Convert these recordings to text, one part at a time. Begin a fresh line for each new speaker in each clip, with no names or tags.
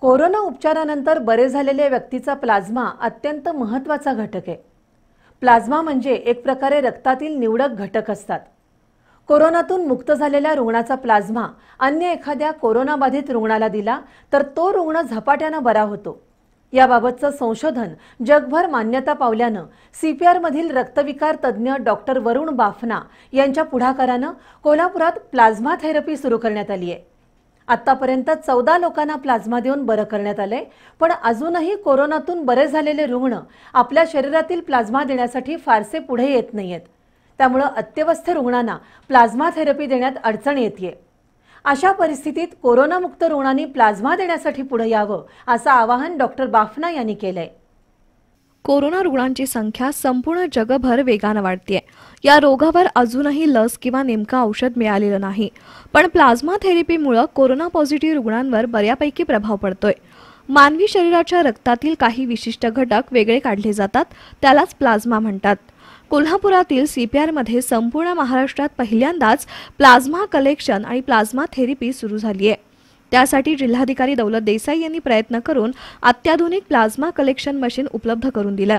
corona उपचारानंतर बरे झालेल्या व्यक्तीचा प्लाझ्मा अत्यंत महत्त्वाचा घटक आहे प्लाझ्मा म्हणजे एक प्रकारे रक्तातील निवडक घटक असतात कोरोनातून मुक्त झालेल्या रुग्णाचा प्लाझ्मा अन्य एखाद्या कोरोनाबाधित रुग्णाला दिला तर तो रुग्ण झपाट्यानं बरा होतो याबाबतचं संशोधन जगभर मान्यता पावल्यानं मधील रक्तविकार तज्ज्ञ डॉक्टर वरुण बाफना यांच्या पुढाकारानं कोल्हापुरात प्लाझ्मा थेरपी सुरू करण्यात आली आहे आतापर्यंत चौदा लोकांना प्लाझ्मा देऊन बरं करण्यात आलंय पण अजूनही कोरोनातून बरे झालेले रुग्ण आपल्या शरीरातील प्लाझ्मा देण्यासाठी फारसे पुढे येत नाहीयेत त्यामुळं अत्यवस्थ रुग्णांना प्लाझ्मा थेरपी देण्यात अडचण येते अशा परिस्थितीत कोरोनामुक्त रुग्णांनी प्लाझ्मा देण्यासाठी पुढे यावं असं आवाहन डॉक्टर बाफना यांनी केलंय कोरोना
रुग्णांची संख्या संपूर्ण जगभर वेगानं वाढतीय या रोगावर अजूनही लस किंवा नेमकं औषध मिळालेलं नाही पण प्लाझ्मा थेरपीमुळं कोरोना पॉझिटिव्ह रुग्णांवर बऱ्यापैकी प्रभाव पडतोय मानवी शरीराच्या रक्तातील काही विशिष्ट घटक वेगळे काढले जातात त्यालाच प्लाझ्मा म्हणतात कोल्हापुरातील मध्ये संपूर्ण महाराष्ट्रात पहिल्यांदाच प्लाझ्मा कलेक्शन आणि प्लाझ्मा थेरपी सुरू झाली आहे त्यासाठी जिल्हाधिकारी दौलत देसाई यांनी प्रयत्न करून अत्याधुनिक प्लाझ्मा कलेक्शन मशीन उपलब्ध करून दिलं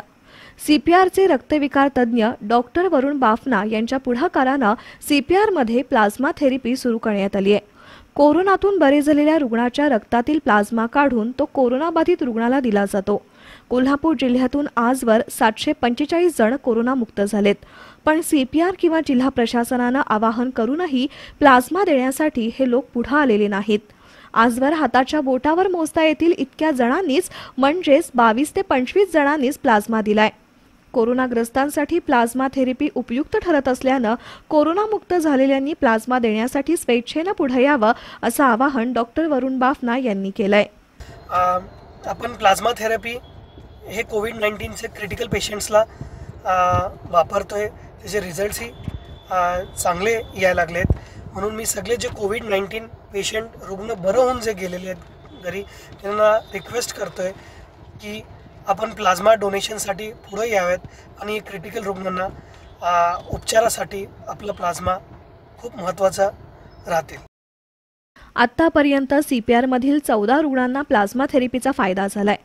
सीपीआरचे रक्तविकार तज्ञ डॉक्टर वरुण बाफना यांच्या पुढाकारानं सीपीआरमध्ये प्लाझ्मा थेरपी सुरू करण्यात आली आहे कोरोनातून बरे झालेल्या रुग्णाच्या रक्तातील प्लाझ्मा काढून तो कोरोनाबाधित रुग्णाला दिला जातो कोल्हापूर जिल्ह्यातून आजवर सातशे पंचेचाळीस जण कोरोनामुक्त झालेत पण सीपीआर किंवा जिल्हा प्रशासनानं आवाहन करूनही प्लाझ्मा देण्यासाठी हे लोक पुढे आलेले नाहीत आजवर हाताच्या बोटावर मोजता येतील इतक्या जणांनीच म्हणजेच बावीस ते पंचवीस जणांनीच प्लाझ्मा दिलाय कोरोनाग्रस्तांसाठी प्लाझ्मा थेरपी उपयुक्त ठरत असल्यानं कोरोनामुक्त झालेल्यांनी प्लाझ्मा देण्यासाठी स्वेच्छेनं पुढे यावं असं आवाहन डॉक्टर वरुण बाफना यांनी आहे
आपण प्लाझ्मा थेरपी हे कोविड नाईन्टीनचे क्रिटिकल पेशंट्सला वापरतोय त्याचे रिझल्ट्सही चांगले यायला लागले आहेत म्हणून मी सगळे जे कोविड नाईन्टीन पेशंट रुग्ण बरं होऊन जे गेलेले आहेत घरी त्यांना रिक्वेस्ट करतो आहे की आपण प्लाझ्मा डोनेशनसाठी पुढे यावेत आणि क्रिटिकल रुग्णांना उपचारासाठी आपला प्लाझ्मा खूप महत्त्वाचा राहतील
आत्तापर्यंत सी पी आरमधील चौदा रुग्णांना प्लाझ्मा थेरपीचा फायदा झालाय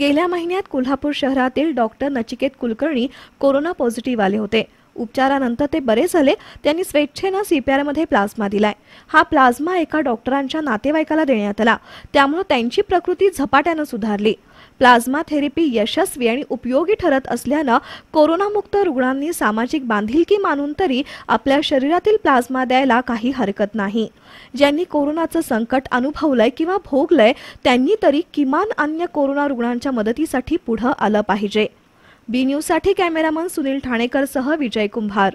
गेल्या महिन्यात कोल्हापूर शहरातील doctor Nachiket Kulkarni corona positive आले होते उपचारानंतर ते बरे झाले त्यांनी स्वेच्छेनं सीपीआरमध्ये प्लाझ्मा दिलाय हा प्लाझ्मा एका डॉक्टरांच्या नातेवाईकाला देण्यात आला त्यामुळे त्यांची प्रकृती झपाट्यानं सुधारली प्लाझ्मा थेरपी यशस्वी आणि उपयोगी ठरत असल्यानं कोरोनामुक्त रुग्णांनी सामाजिक बांधिलकी मानून तरी आपल्या शरीरातील प्लाझ्मा द्यायला काही हरकत नाही ज्यांनी कोरोनाचं संकट अनुभवलंय किंवा भोगलंय त्यांनी तरी किमान अन्य कोरोना रुग्णांच्या मदतीसाठी पुढं आलं पाहिजे
बी साठी कॅमेरामन सुनील सह विजय कुंभार